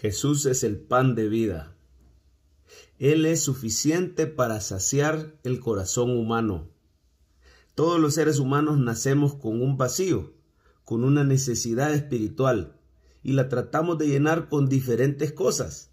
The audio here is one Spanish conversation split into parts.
Jesús es el pan de vida. Él es suficiente para saciar el corazón humano. Todos los seres humanos nacemos con un vacío, con una necesidad espiritual, y la tratamos de llenar con diferentes cosas,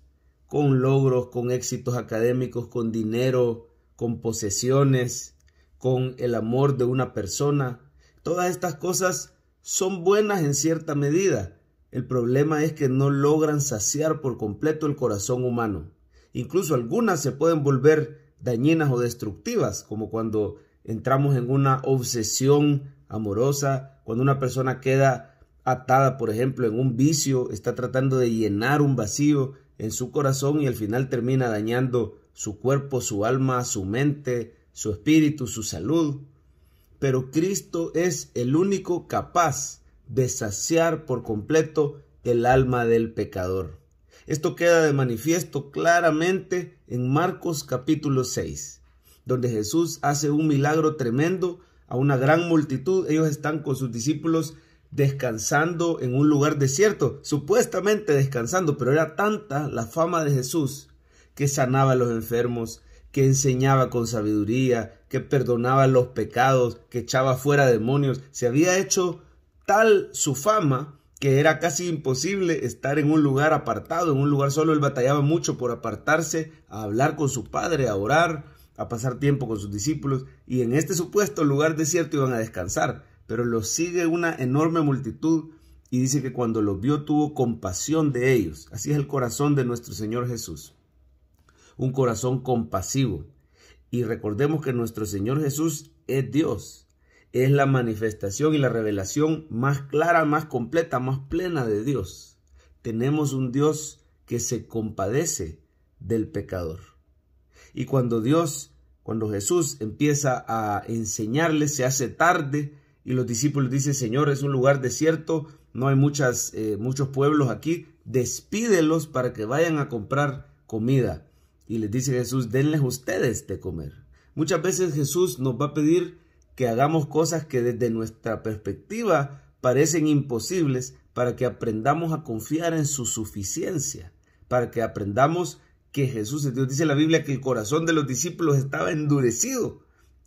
con logros, con éxitos académicos, con dinero, con posesiones, con el amor de una persona. Todas estas cosas son buenas en cierta medida, el problema es que no logran saciar por completo el corazón humano. Incluso algunas se pueden volver dañinas o destructivas, como cuando entramos en una obsesión amorosa, cuando una persona queda atada, por ejemplo, en un vicio, está tratando de llenar un vacío en su corazón y al final termina dañando su cuerpo, su alma, su mente, su espíritu, su salud. Pero Cristo es el único capaz de por completo el alma del pecador. Esto queda de manifiesto claramente en Marcos capítulo 6, donde Jesús hace un milagro tremendo a una gran multitud. Ellos están con sus discípulos descansando en un lugar desierto, supuestamente descansando, pero era tanta la fama de Jesús que sanaba a los enfermos, que enseñaba con sabiduría, que perdonaba los pecados, que echaba fuera demonios. Se había hecho tal su fama que era casi imposible estar en un lugar apartado, en un lugar solo. Él batallaba mucho por apartarse, a hablar con su padre, a orar, a pasar tiempo con sus discípulos. Y en este supuesto lugar desierto iban a descansar. Pero los sigue una enorme multitud y dice que cuando los vio tuvo compasión de ellos. Así es el corazón de nuestro Señor Jesús. Un corazón compasivo. Y recordemos que nuestro Señor Jesús es Dios es la manifestación y la revelación más clara, más completa, más plena de Dios. Tenemos un Dios que se compadece del pecador. Y cuando Dios, cuando Jesús empieza a enseñarles, se hace tarde y los discípulos dicen, Señor, es un lugar desierto, no hay muchas, eh, muchos pueblos aquí, despídelos para que vayan a comprar comida. Y les dice Jesús, denles ustedes de comer. Muchas veces Jesús nos va a pedir que hagamos cosas que desde nuestra perspectiva parecen imposibles para que aprendamos a confiar en su suficiencia, para que aprendamos que Jesús, Dios dice la Biblia que el corazón de los discípulos estaba endurecido.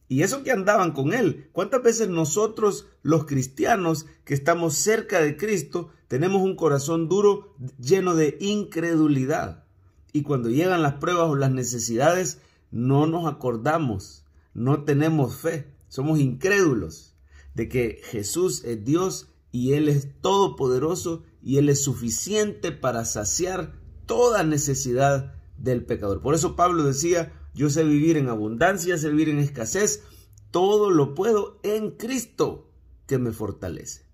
Y eso que andaban con Él. ¿Cuántas veces nosotros, los cristianos que estamos cerca de Cristo, tenemos un corazón duro lleno de incredulidad? Y cuando llegan las pruebas o las necesidades, no nos acordamos, no tenemos fe. Somos incrédulos de que Jesús es Dios y Él es todopoderoso y Él es suficiente para saciar toda necesidad del pecador. Por eso Pablo decía, yo sé vivir en abundancia, sé vivir en escasez, todo lo puedo en Cristo que me fortalece.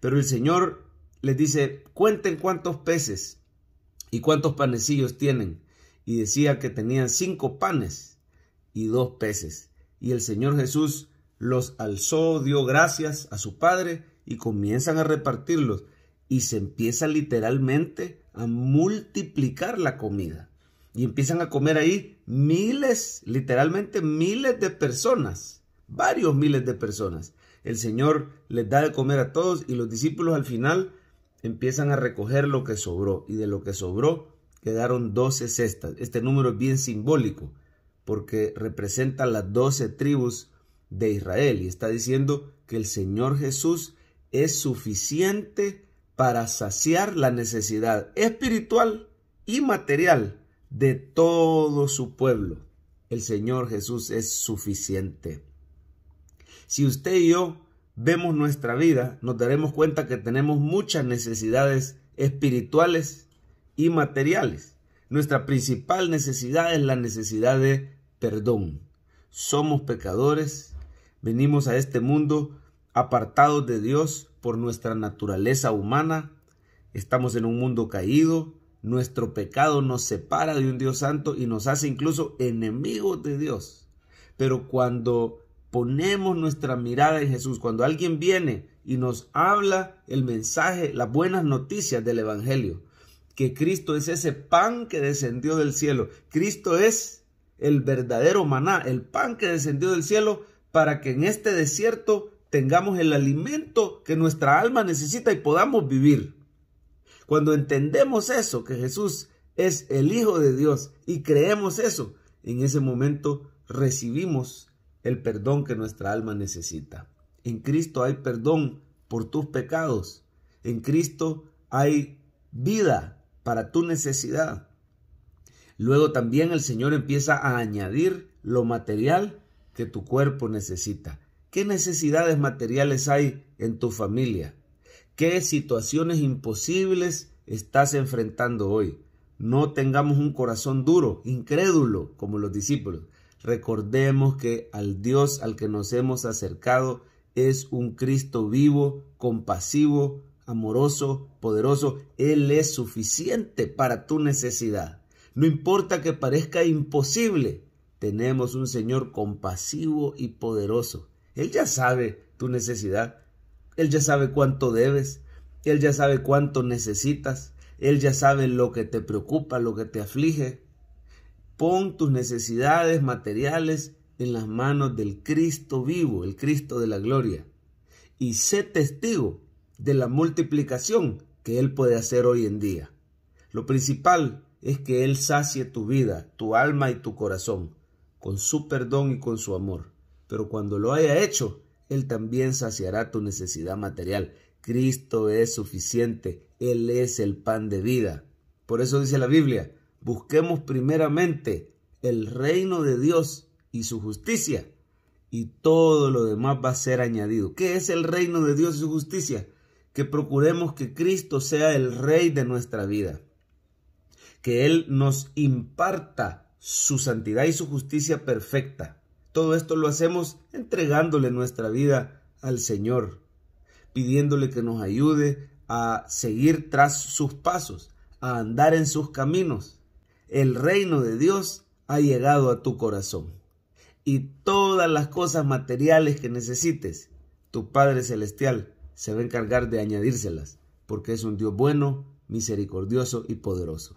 Pero el Señor les dice, cuenten cuántos peces y cuántos panecillos tienen. Y decía que tenían cinco panes y dos peces. Y el Señor Jesús los alzó, dio gracias a su padre y comienzan a repartirlos. Y se empieza literalmente a multiplicar la comida. Y empiezan a comer ahí miles, literalmente miles de personas, varios miles de personas. El Señor les da de comer a todos y los discípulos al final empiezan a recoger lo que sobró. Y de lo que sobró quedaron doce cestas. Este número es bien simbólico porque representa las doce tribus de Israel y está diciendo que el Señor Jesús es suficiente para saciar la necesidad espiritual y material de todo su pueblo. El Señor Jesús es suficiente. Si usted y yo vemos nuestra vida, nos daremos cuenta que tenemos muchas necesidades espirituales y materiales. Nuestra principal necesidad es la necesidad de perdón. Somos pecadores Venimos a este mundo apartados de Dios por nuestra naturaleza humana. Estamos en un mundo caído. Nuestro pecado nos separa de un Dios santo y nos hace incluso enemigos de Dios. Pero cuando ponemos nuestra mirada en Jesús, cuando alguien viene y nos habla el mensaje, las buenas noticias del Evangelio, que Cristo es ese pan que descendió del cielo. Cristo es el verdadero maná, el pan que descendió del cielo para que en este desierto tengamos el alimento que nuestra alma necesita y podamos vivir. Cuando entendemos eso, que Jesús es el Hijo de Dios y creemos eso, en ese momento recibimos el perdón que nuestra alma necesita. En Cristo hay perdón por tus pecados. En Cristo hay vida para tu necesidad. Luego también el Señor empieza a añadir lo material que tu cuerpo necesita. ¿Qué necesidades materiales hay en tu familia? ¿Qué situaciones imposibles estás enfrentando hoy? No tengamos un corazón duro, incrédulo, como los discípulos. Recordemos que al Dios al que nos hemos acercado es un Cristo vivo, compasivo, amoroso, poderoso. Él es suficiente para tu necesidad. No importa que parezca imposible, tenemos un Señor compasivo y poderoso. Él ya sabe tu necesidad. Él ya sabe cuánto debes. Él ya sabe cuánto necesitas. Él ya sabe lo que te preocupa, lo que te aflige. Pon tus necesidades materiales en las manos del Cristo vivo, el Cristo de la gloria. Y sé testigo de la multiplicación que Él puede hacer hoy en día. Lo principal es que Él sacie tu vida, tu alma y tu corazón con su perdón y con su amor. Pero cuando lo haya hecho, Él también saciará tu necesidad material. Cristo es suficiente, Él es el pan de vida. Por eso dice la Biblia, busquemos primeramente el reino de Dios y su justicia, y todo lo demás va a ser añadido. ¿Qué es el reino de Dios y su justicia? Que procuremos que Cristo sea el rey de nuestra vida, que Él nos imparta su santidad y su justicia perfecta. Todo esto lo hacemos entregándole nuestra vida al Señor, pidiéndole que nos ayude a seguir tras sus pasos, a andar en sus caminos. El reino de Dios ha llegado a tu corazón. Y todas las cosas materiales que necesites, tu Padre Celestial se va a encargar de añadírselas, porque es un Dios bueno, misericordioso y poderoso.